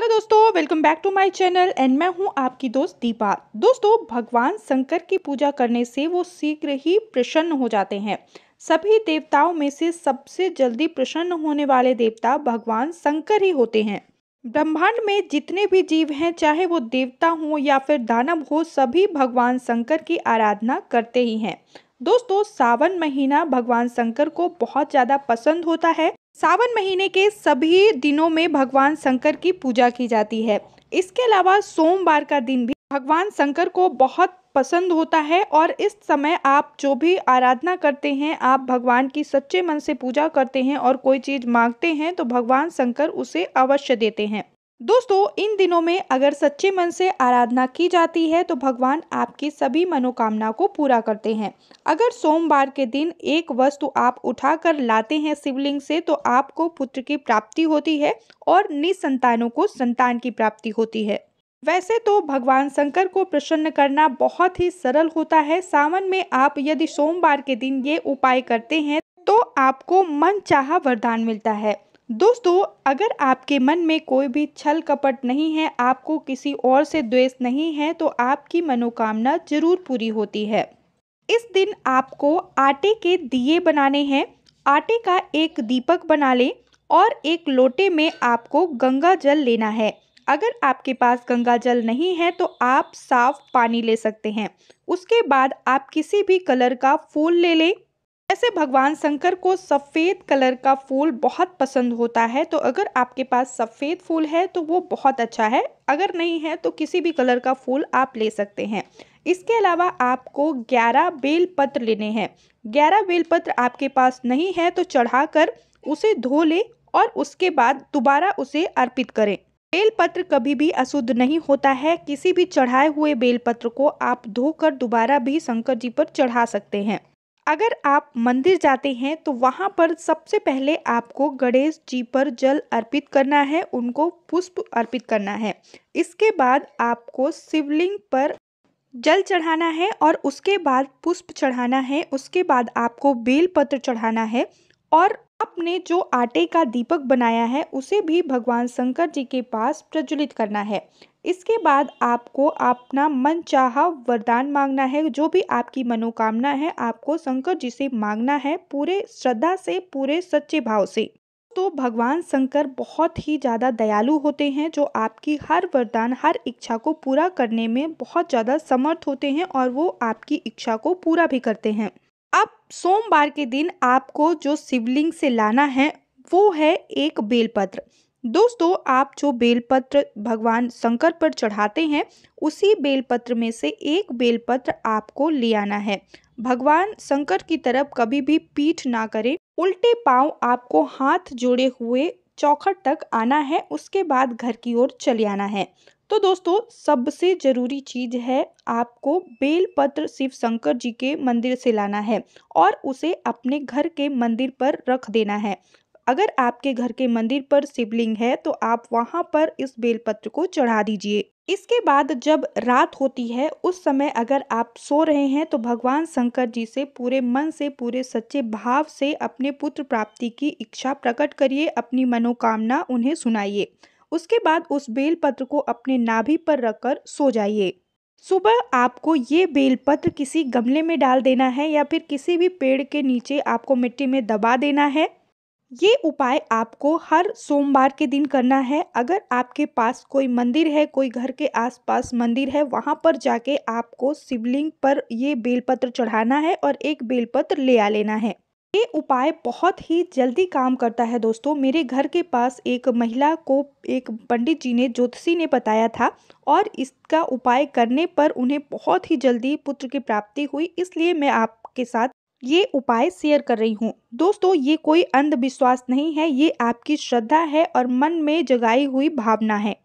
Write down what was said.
hello दोस्तों welcome back to my channel and मैं हूं आपकी दोस्त दीपा दोस्तों भगवान शंकर की पूजा करने से वो शीघ्र ही प्रसन्न हो जाते हैं सभी देवताओं में से सबसे जल्दी प्रसन्न होने वाले देवता भगवान शंकर ही होते हैं ब्रह्मांड में जितने भी जीव हैं चाहे वो देवता हों या फिर दानव हो सभी भगवान शंकर की आराधना करते ही हैं दोस्तों सावन महीना भगवान शंकर को बहुत ज़्यादा पसंद होता है सावन महीने के सभी दिनों में भगवान शंकर की पूजा की जाती है इसके अलावा सोमवार का दिन भी भगवान शंकर को बहुत पसंद होता है और इस समय आप जो भी आराधना करते हैं आप भगवान की सच्चे मन से पूजा करते हैं और कोई चीज़ मांगते हैं तो भगवान शंकर उसे अवश्य देते हैं दोस्तों इन दिनों में अगर सच्चे मन से आराधना की जाती है तो भगवान आपकी सभी मनोकामना को पूरा करते हैं अगर सोमवार के दिन एक वस्तु आप उठाकर लाते हैं शिवलिंग से तो आपको पुत्र की प्राप्ति होती है और निसंतानों को संतान की प्राप्ति होती है वैसे तो भगवान शंकर को प्रसन्न करना बहुत ही सरल होता है सावन में आप यदि सोमवार के दिन ये उपाय करते हैं तो आपको मन चाह वरदान मिलता है दोस्तों अगर आपके मन में कोई भी छल कपट नहीं है आपको किसी और से द्वेष नहीं है तो आपकी मनोकामना जरूर पूरी होती है इस दिन आपको आटे के दिए बनाने हैं आटे का एक दीपक बना लें और एक लोटे में आपको गंगा जल लेना है अगर आपके पास गंगा जल नहीं है तो आप साफ पानी ले सकते हैं उसके बाद आप किसी भी कलर का फूल ले लें ऐसे भगवान शंकर को सफ़ेद कलर का फूल बहुत पसंद होता है तो अगर आपके पास सफ़ेद फूल है तो वो बहुत अच्छा है अगर नहीं है तो किसी भी कलर का फूल आप ले सकते हैं इसके अलावा आपको 11 बेलपत्र लेने हैं 11 बेलपत्र आपके पास नहीं है तो चढ़ाकर उसे धो ले और उसके बाद दोबारा उसे अर्पित करें बेलपत्र कभी भी अशुद्ध नहीं होता है किसी भी चढ़ाए हुए बेलपत्र को आप धोकर दोबारा भी शंकर जी पर चढ़ा सकते हैं अगर आप मंदिर जाते हैं तो वहाँ पर सबसे पहले आपको गणेश जी पर जल अर्पित करना है उनको पुष्प अर्पित करना है इसके बाद आपको शिवलिंग पर जल चढ़ाना है और उसके बाद पुष्प चढ़ाना है उसके बाद आपको बेलपत्र चढ़ाना है और आपने जो आटे का दीपक बनाया है उसे भी भगवान शंकर जी के पास प्रज्वलित करना है इसके बाद आपको अपना मन चाह वरदान मांगना है जो भी आपकी मनोकामना है आपको शंकर जी से मांगना है पूरे श्रद्धा से पूरे सच्चे भाव से तो भगवान शंकर बहुत ही ज़्यादा दयालु होते हैं जो आपकी हर वरदान हर इच्छा को पूरा करने में बहुत ज़्यादा समर्थ होते हैं और वो आपकी इच्छा को पूरा भी करते हैं सोमवार के दिन आपको जो शिवलिंग से लाना है वो है एक बेलपत्र दोस्तों आप जो बेलपत्र भगवान शंकर पर चढ़ाते हैं उसी बेलपत्र में से एक बेलपत्र आपको ले आना है भगवान शंकर की तरफ कभी भी पीठ ना करें उल्टे पांव आपको हाथ जोड़े हुए चौखट तक आना है उसके बाद घर की ओर चले आना है तो दोस्तों सबसे ज़रूरी चीज़ है आपको बेलपत्र शिव शंकर जी के मंदिर से लाना है और उसे अपने घर के मंदिर पर रख देना है अगर आपके घर के मंदिर पर शिवलिंग है तो आप वहां पर इस बेलपत्र को चढ़ा दीजिए इसके बाद जब रात होती है उस समय अगर आप सो रहे हैं तो भगवान शंकर जी से पूरे मन से पूरे सच्चे भाव से अपने पुत्र प्राप्ति की इच्छा प्रकट करिए अपनी मनोकामना उन्हें सुनाइए उसके बाद उस बेलपत्र को अपने नाभि पर रखकर सो जाइए सुबह आपको ये बेलपत्र किसी गमले में डाल देना है या फिर किसी भी पेड़ के नीचे आपको मिट्टी में दबा देना है ये उपाय आपको हर सोमवार के दिन करना है अगर आपके पास कोई मंदिर है कोई घर के आसपास मंदिर है वहाँ पर जाके आपको शिवलिंग पर ये बेलपत्र चढ़ाना है और एक बेलपत्र ले आ लेना है ये उपाय बहुत ही जल्दी काम करता है दोस्तों मेरे घर के पास एक महिला को एक पंडित जी ने ज्योतिषी ने बताया था और इसका उपाय करने पर उन्हें बहुत ही जल्दी पुत्र की प्राप्ति हुई इसलिए मैं आपके साथ ये उपाय शेयर कर रही हूँ दोस्तों ये कोई अंधविश्वास नहीं है ये आपकी श्रद्धा है और मन में जगाई हुई भावना है